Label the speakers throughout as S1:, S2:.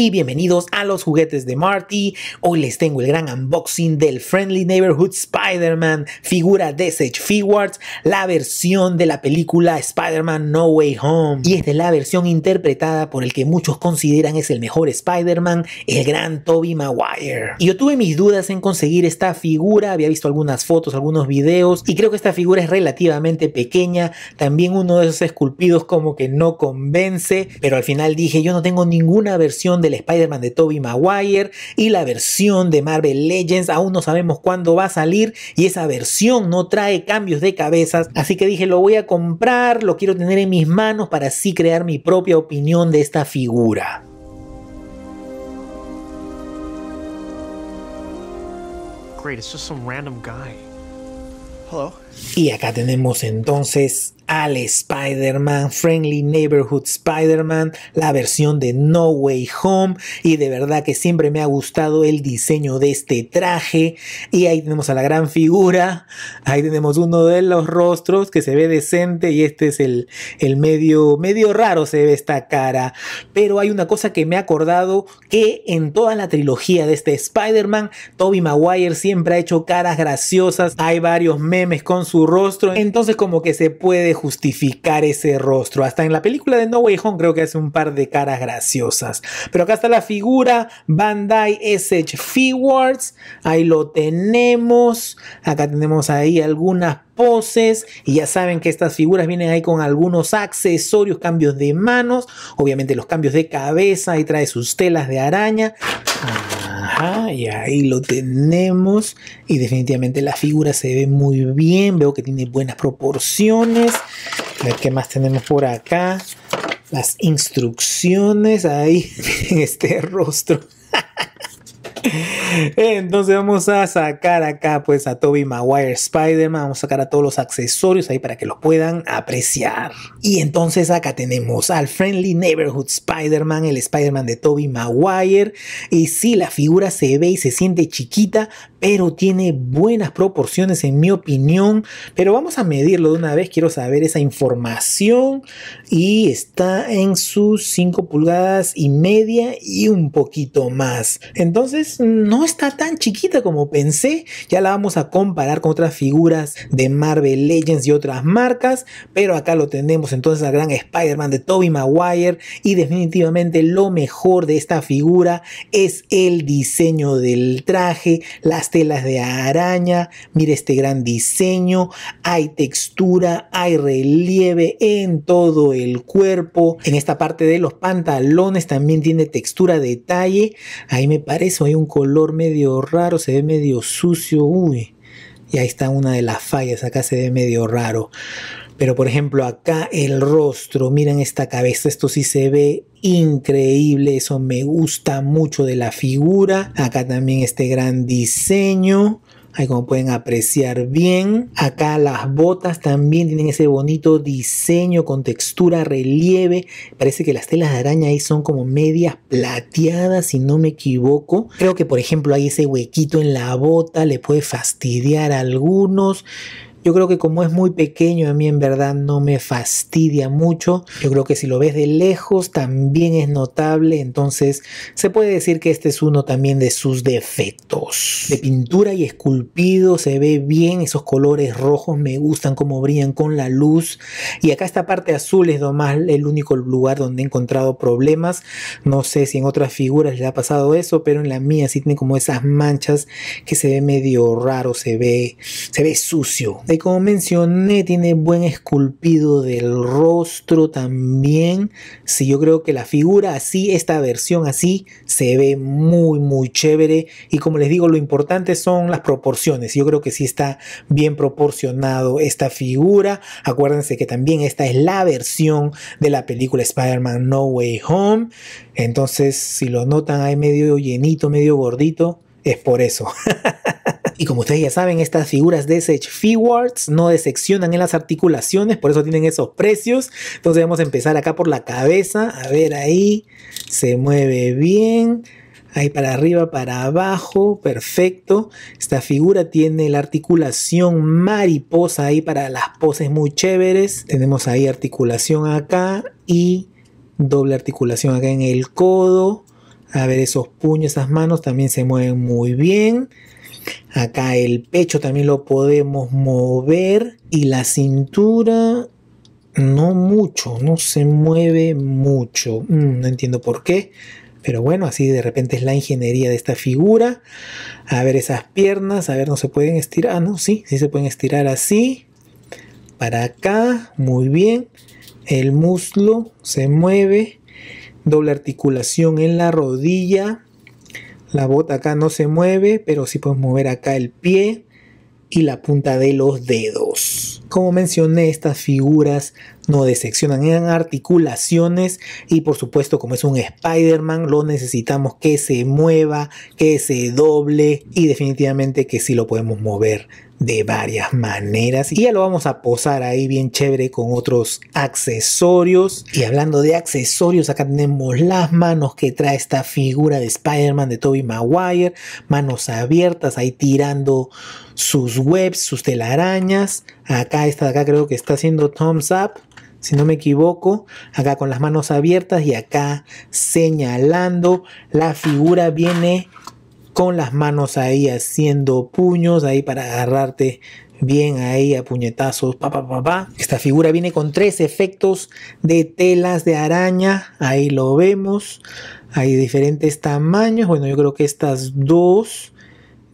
S1: y bienvenidos a los juguetes de Marty. Hoy les tengo el gran unboxing del Friendly Neighborhood Spider-Man, figura de Sage Figuarts, la versión de la película Spider-Man No Way Home. Y esta es la versión interpretada por el que muchos consideran es el mejor Spider-Man, el gran Tobey Maguire. Y yo tuve mis dudas en conseguir esta figura, había visto algunas fotos, algunos videos, y creo que esta figura es relativamente pequeña, también uno de esos esculpidos como que no convence, pero al final dije yo no tengo ninguna versión de el Spider-Man de Tobey Maguire y la versión de Marvel Legends. Aún no sabemos cuándo va a salir y esa versión no trae cambios de cabezas. Así que dije, lo voy a comprar, lo quiero tener en mis manos para así crear mi propia opinión de esta figura. Great, it's just some random guy. Hello. Y acá tenemos entonces al Spider-Man, Friendly Neighborhood Spider-Man, la versión de No Way Home. Y de verdad que siempre me ha gustado el diseño de este traje. Y ahí tenemos a la gran figura. Ahí tenemos uno de los rostros que se ve decente. Y este es el, medio, medio raro se ve esta cara. Pero hay una cosa que me ha acordado que en toda la trilogía de este Spider-Man, Toby Maguire siempre ha hecho caras graciosas. Hay varios memes con su rostro. Entonces como que se puede justificar ese rostro. Hasta en la película de No Way Home creo que hace un par de caras graciosas. Pero acá está la figura Bandai SH Figuarts. Ahí lo tenemos. Acá tenemos ahí algunas poses y ya saben que estas figuras vienen ahí con algunos accesorios, cambios de manos, obviamente los cambios de cabeza y trae sus telas de araña y ahí lo tenemos. Y definitivamente la figura se ve muy bien. Veo que tiene buenas proporciones. A ver qué más tenemos por acá. Las instrucciones ahí en este rostro. Entonces vamos a sacar acá pues a Toby Maguire Spider-Man, vamos a sacar a todos los accesorios ahí para que los puedan apreciar. Y entonces acá tenemos al Friendly Neighborhood Spider-Man, el Spider-Man de Toby Maguire. Y sí, la figura se ve y se siente chiquita, pero tiene buenas proporciones en mi opinión. Pero vamos a medirlo de una vez, quiero saber esa información. Y está en sus 5 pulgadas y media y un poquito más. Entonces no está tan chiquita como pensé. Ya la vamos a comparar con otras figuras de Marvel Legends y otras marcas. Pero acá lo tenemos entonces al gran Spider-Man de Tobey Maguire. Y definitivamente lo mejor de esta figura es el diseño del traje, las telas de araña. Mire este gran diseño. Hay textura, hay relieve en todo el cuerpo. En esta parte de los pantalones también tiene textura, detalle. Ahí me parece, hay un color medio raro, se ve medio sucio, uy. Y ahí está una de las fallas, acá se ve medio raro. Pero por ejemplo acá el rostro, miren esta cabeza, esto sí se ve increíble, eso me gusta mucho de la figura. Acá también este gran diseño. Ahí como pueden apreciar bien. Acá las botas también tienen ese bonito diseño con textura, relieve. Parece que las telas de araña ahí son como medias plateadas, si no me equivoco. Creo que por ejemplo hay ese huequito en la bota, le puede fastidiar a algunos. Yo creo que como es muy pequeño, a mí en verdad no me fastidia mucho. Yo creo que si lo ves de lejos también es notable. Entonces se puede decir que este es uno también de sus defectos. De pintura y esculpido se ve bien. Esos colores rojos me gustan como brillan con la luz. Y acá esta parte azul es más el único lugar donde he encontrado problemas. No sé si en otras figuras le ha pasado eso, pero en la mía sí tiene como esas manchas que se ve medio raro, se ve, se ve sucio. Y como mencioné, tiene buen esculpido del rostro también. Sí, yo creo que la figura así, esta versión así, se ve muy, muy chévere. Y como les digo, lo importante son las proporciones. Yo creo que sí está bien proporcionado esta figura. Acuérdense que también esta es la versión de la película Spider-Man No Way Home. Entonces, si lo notan, hay medio llenito, medio gordito es por eso. y como ustedes ya saben, estas figuras de Sage Figuarts no decepcionan en las articulaciones, por eso tienen esos precios. Entonces vamos a empezar acá por la cabeza. A ver ahí, se mueve bien. Ahí para arriba, para abajo, perfecto. Esta figura tiene la articulación mariposa ahí para las poses muy chéveres. Tenemos ahí articulación acá y doble articulación acá en el codo. A ver, esos puños, esas manos también se mueven muy bien. Acá el pecho también lo podemos mover. Y la cintura no mucho, no se mueve mucho. Mm, no entiendo por qué. Pero bueno, así de repente es la ingeniería de esta figura. A ver esas piernas, a ver, no se pueden estirar. Ah, no, sí, sí se pueden estirar así. Para acá, muy bien. El muslo se mueve doble articulación en la rodilla. La bota acá no se mueve, pero sí podemos mover acá el pie y la punta de los dedos. Como mencioné, estas figuras no decepcionan eran articulaciones y por supuesto como es un Spider-Man lo necesitamos que se mueva, que se doble y definitivamente que sí lo podemos mover de varias maneras y ya lo vamos a posar ahí bien chévere con otros accesorios y hablando de accesorios acá tenemos las manos que trae esta figura de Spider-Man de Tobey Maguire manos abiertas ahí tirando sus webs sus telarañas acá esta de acá creo que está haciendo thumbs up si no me equivoco, acá con las manos abiertas y acá señalando, la figura viene con las manos ahí haciendo puños, ahí para agarrarte bien ahí a puñetazos, papá. Esta figura viene con tres efectos de telas de araña, ahí lo vemos, hay diferentes tamaños, bueno yo creo que estas dos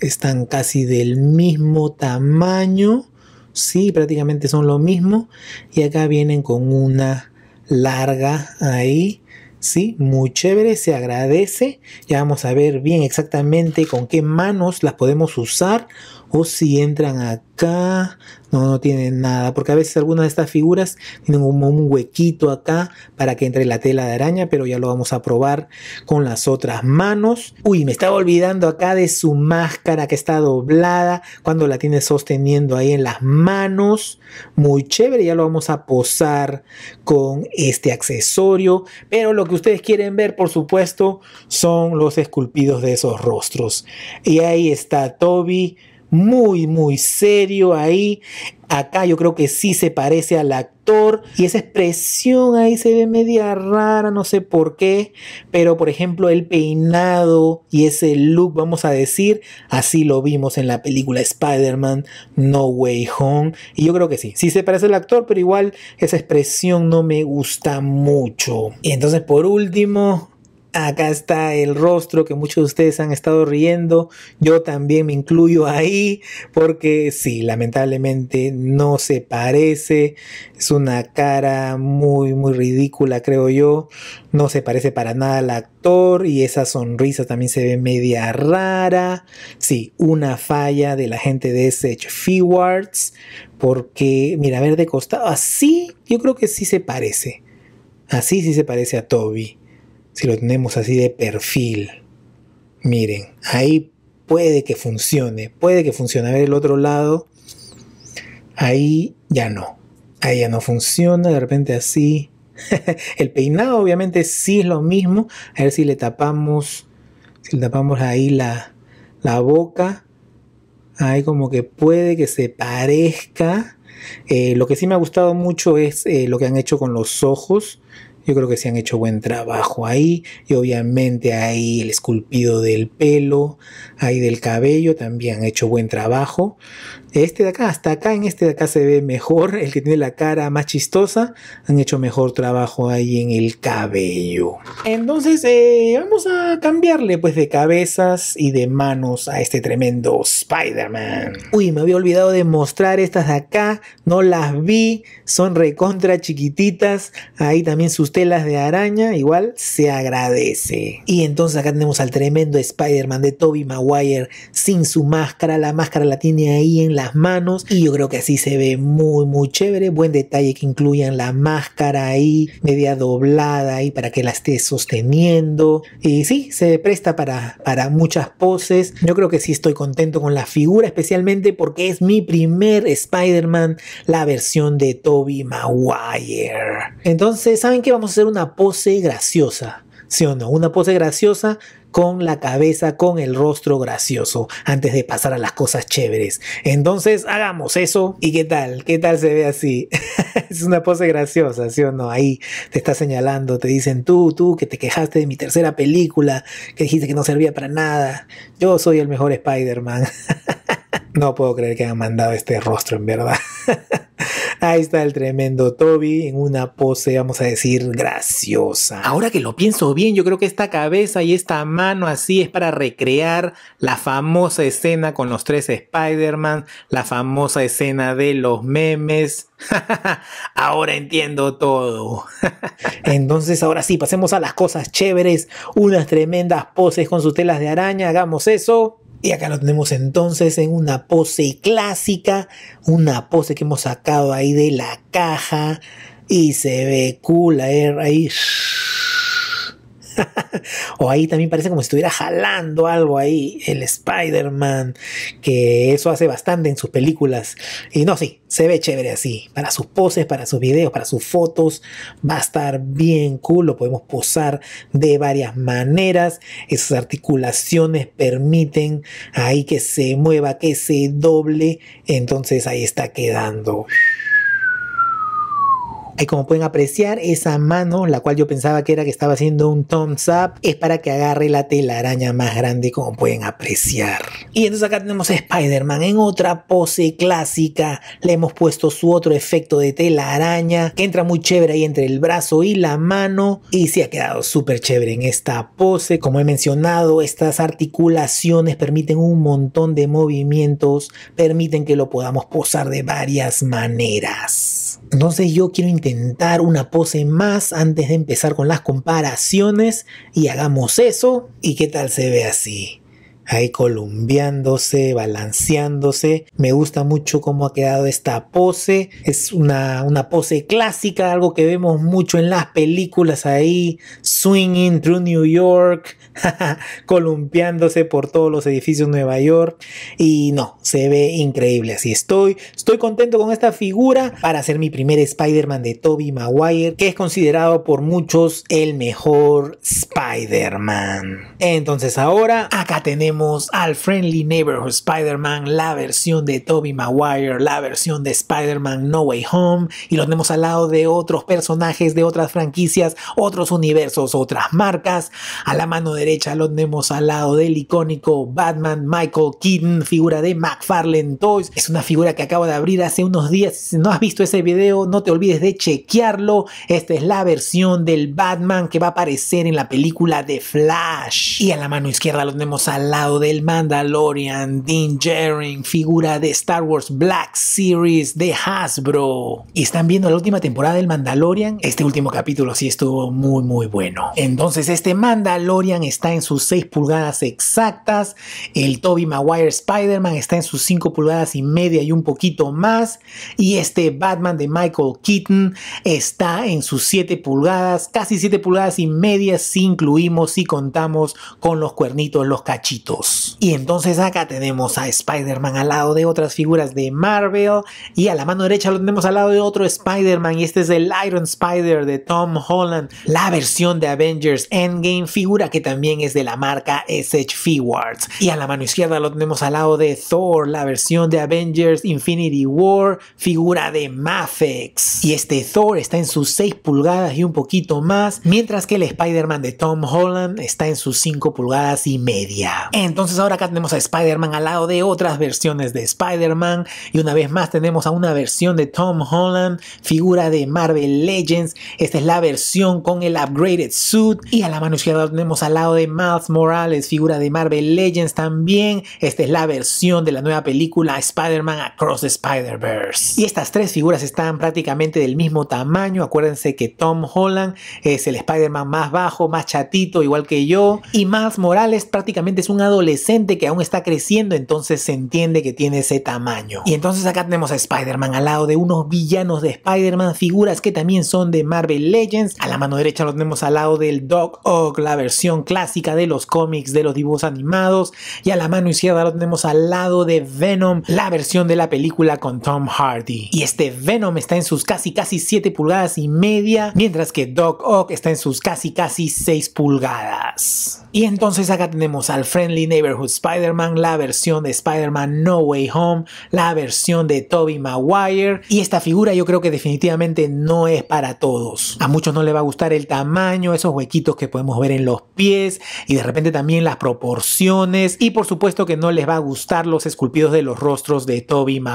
S1: están casi del mismo tamaño, sí, prácticamente son lo mismo, y acá vienen con una larga ahí ¿sí? Muy chévere, se agradece. Ya vamos a ver bien exactamente con qué manos las podemos usar o si entran acá, no, no tienen nada, porque a veces algunas de estas figuras tienen un, huequito acá para que entre la tela de araña, pero ya lo vamos a probar con las otras manos. Uy, me estaba olvidando acá de su máscara que está doblada cuando la tiene sosteniendo ahí en las manos, muy chévere, ya lo vamos a posar con este accesorio, pero lo que ustedes quieren ver, por supuesto, son los esculpidos de esos rostros. Y ahí está Toby muy, muy serio ahí. Acá yo creo que sí se parece al actor y esa expresión ahí se ve media rara, no sé por qué, pero por ejemplo el peinado y ese look, vamos a decir, así lo vimos en la película Spider-Man No Way Home y yo creo que sí, sí se parece al actor, pero igual esa expresión no me gusta mucho. Y entonces por último, Acá está el rostro que muchos de ustedes han estado riendo. Yo también me incluyo ahí porque sí, lamentablemente no se parece. Es una cara muy, muy ridícula, creo yo. No se parece para nada al actor y esa sonrisa también se ve media rara. Sí, una falla de la gente de SH Fewards porque, mira, a ver de costado, así yo creo que sí se parece. Así sí se parece a Toby si lo tenemos así de perfil, miren, ahí puede que funcione, puede que funcione. A ver el otro lado, ahí ya no, ahí ya no funciona, de repente así. el peinado obviamente sí es lo mismo, a ver si le tapamos, si le tapamos ahí la, boca, ahí como que puede que se parezca. Eh, lo que sí me ha gustado mucho es eh, lo que han hecho con los ojos. Yo creo que se han hecho buen trabajo ahí. Y obviamente ahí el esculpido del pelo, ahí del cabello, también han hecho buen trabajo este de acá, hasta acá, en este de acá se ve mejor, el que tiene la cara más chistosa, han hecho mejor trabajo ahí en el cabello. Entonces, eh, vamos a cambiarle pues de cabezas y de manos a este tremendo Spider-Man. Uy, me había olvidado de mostrar estas de acá, no las vi, son recontra chiquititas, ahí también sus telas de araña, igual se agradece. Y entonces acá tenemos al tremendo Spider-Man de Toby Maguire sin su máscara, la máscara la tiene ahí en la manos y yo creo que así se ve muy muy chévere. Buen detalle que incluyan la máscara ahí, media doblada y para que la esté sosteniendo. Y sí, se presta para, para muchas poses. Yo creo que sí estoy contento con la figura, especialmente porque es mi primer Spider-Man, la versión de Toby Maguire. Entonces, ¿saben que Vamos a hacer una pose graciosa. si o no? Una pose graciosa con la cabeza, con el rostro gracioso, antes de pasar a las cosas chéveres. Entonces, hagamos eso. ¿Y qué tal? ¿Qué tal se ve así? es una pose graciosa, ¿sí o no? Ahí te está señalando, te dicen tú, tú, que te quejaste de mi tercera película, que dijiste que no servía para nada. Yo soy el mejor Spider-Man. no puedo creer que han mandado este rostro, en verdad. Ahí está el tremendo Toby en una pose, vamos a decir, graciosa. Ahora que lo pienso bien, yo creo que esta cabeza y esta mano así es para recrear la famosa escena con los tres Spider-Man, la famosa escena de los memes. ahora entiendo todo. Entonces, ahora sí, pasemos a las cosas chéveres, unas tremendas poses con sus telas de araña, hagamos eso. Y acá lo tenemos entonces en una pose clásica, una pose que hemos sacado ahí de la caja y se ve cool ahí. o ahí también parece como si estuviera jalando algo ahí el Spider-Man, que eso hace bastante en sus películas. Y no, sí, se ve chévere así. Para sus poses, para sus videos, para sus fotos, va a estar bien cool. Lo podemos posar de varias maneras. Esas articulaciones permiten ahí que se mueva, que se doble. Entonces ahí está quedando. Y eh, como pueden apreciar, esa mano, la cual yo pensaba que era que estaba haciendo un thumbs up, es para que agarre la telaraña más grande, como pueden apreciar. Y entonces acá tenemos a Spider-Man en otra pose clásica. Le hemos puesto su otro efecto de telaraña, que entra muy chévere ahí entre el brazo y la mano. Y se ha quedado súper chévere en esta pose. Como he mencionado, estas articulaciones permiten un montón de movimientos, permiten que lo podamos posar de varias maneras. Entonces yo quiero intentar una pose más antes de empezar con las comparaciones y hagamos eso y qué tal se ve así ahí columbiándose, balanceándose. Me gusta mucho cómo ha quedado esta pose. Es una, una pose clásica, algo que vemos mucho en las películas ahí, swinging through New York, columpiándose por todos los edificios de Nueva York. Y no, se ve increíble. Así estoy, estoy contento con esta figura para ser mi primer Spider-Man de Toby Maguire, que es considerado por muchos el mejor Spider-Man. Entonces ahora acá tenemos al Friendly Neighborhood Spider-Man, la versión de Toby Maguire, la versión de Spider-Man No Way Home, y lo tenemos al lado de otros personajes de otras franquicias, otros universos, otras marcas. A la mano derecha lo tenemos al lado del icónico Batman Michael Keaton, figura de McFarlane Toys. Es una figura que acabo de abrir hace unos días. Si no has visto ese video, no te olvides de chequearlo. Esta es la versión del Batman que va a aparecer en la película de Flash. Y a la mano izquierda lo tenemos al lado del Mandalorian, Dean Djarin, figura de Star Wars Black Series de Hasbro. Y están viendo la última temporada del Mandalorian. Este último capítulo sí estuvo muy muy bueno. Entonces este Mandalorian está en sus 6 pulgadas exactas. El Toby Maguire Spider-Man está en sus 5 pulgadas y media y un poquito más. Y este Batman de Michael Keaton está en sus 7 pulgadas, casi 7 pulgadas y media si incluimos, y contamos con los cuernitos, los cachitos. Y entonces acá tenemos a Spider-Man al lado de otras figuras de Marvel y a la mano derecha lo tenemos al lado de otro Spider-Man y este es el Iron Spider de Tom Holland, la versión de Avengers Endgame, figura que también es de la marca SH Y a la mano izquierda lo tenemos al lado de Thor, la versión de Avengers Infinity War, figura de Mafex. Y este Thor está en sus 6 pulgadas y un poquito más, mientras que el Spider-Man de Tom Holland está en sus 5 pulgadas y media. Entonces ahora acá tenemos a Spider-Man al lado de otras versiones de Spider-Man y una vez más tenemos a una versión de Tom Holland, figura de Marvel Legends. Esta es la versión con el upgraded suit y a la mano izquierda tenemos al lado de Miles Morales, figura de Marvel Legends también. Esta es la versión de la nueva película Spider-Man Across the Spider-Verse. Y estas tres figuras están prácticamente del mismo tamaño. Acuérdense que Tom Holland es el Spider-Man más bajo, más chatito, igual que yo. Y Miles Morales prácticamente es un adolescente que aún está creciendo, entonces se entiende que tiene ese tamaño. Y entonces acá tenemos a Spider-Man al lado de unos villanos de Spider-Man, figuras que también son de Marvel Legends. A la mano derecha lo tenemos al lado del Doc Ock, la versión clásica de los cómics, de los dibujos animados. Y a la mano izquierda lo tenemos al lado de Venom, la versión de la película con Tom Hardy. Y este Venom está en sus casi casi 7 pulgadas y media, mientras que Doc Ock está en sus casi casi 6 pulgadas. Y entonces acá tenemos al Friendly Neighborhood Spider-Man, la versión de Spider-Man No Way Home, la versión de Tobey Maguire. Y esta figura yo creo que definitivamente no es para todos. A muchos no les va a gustar el tamaño, esos huequitos que podemos ver en los pies y de repente también las proporciones. Y por supuesto que no les va a gustar los esculpidos de los rostros de Tobey Maguire.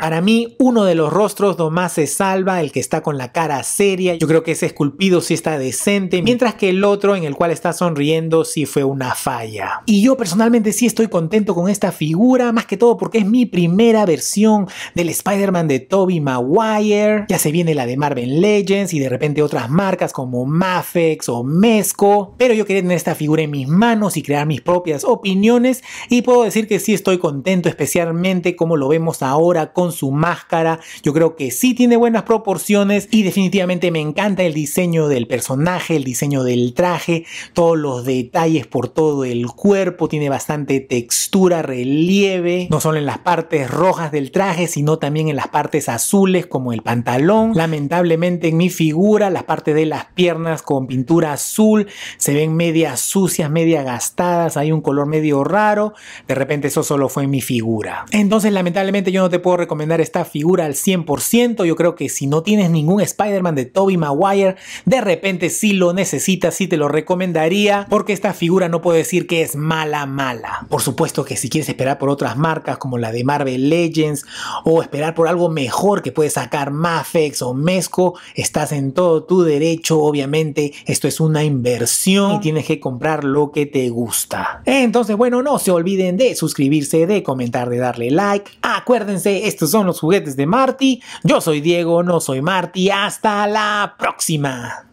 S1: Para mí, uno de los rostros más se salva, el que está con la cara seria. Yo creo que ese esculpido sí está decente, mientras que el otro en el cual está sonriendo sí fue una falla. Y yo personalmente sí estoy contento con esta figura, más que todo porque es mi primera versión del Spider-Man de Toby Maguire. Ya se viene la de Marvel Legends y de repente otras marcas como Mafex o Mesco. Pero yo quería tener esta figura en mis manos y crear mis propias opiniones. Y puedo decir que sí estoy contento, especialmente como lo vemos ahora con su máscara. Yo creo que sí tiene buenas proporciones y definitivamente me encanta el diseño del personaje, el diseño del traje, todos los detalles por todo el cuerpo tiene bastante textura, relieve, no solo en las partes rojas del traje, sino también en las partes azules como el pantalón. Lamentablemente en mi figura, las partes de las piernas con pintura azul se ven media sucias, media gastadas, hay un color medio raro. De repente eso solo fue en mi figura. Entonces lamentablemente yo no te puedo recomendar esta figura al 100%. Yo creo que si no tienes ningún Spider-Man de Tobey Maguire, de repente si lo necesitas, sí te lo recomendaría, porque esta figura no puedo decir que es mala, mala. Por supuesto que si quieres esperar por otras marcas como la de Marvel Legends o esperar por algo mejor que puede sacar Mafex o Mesco, estás en todo tu derecho. Obviamente, esto es una inversión y tienes que comprar lo que te gusta. Entonces, bueno, no se olviden de suscribirse, de comentar, de darle like. Acuérdense, estos son los juguetes de Marty. Yo soy Diego, no soy Marty. Hasta la próxima.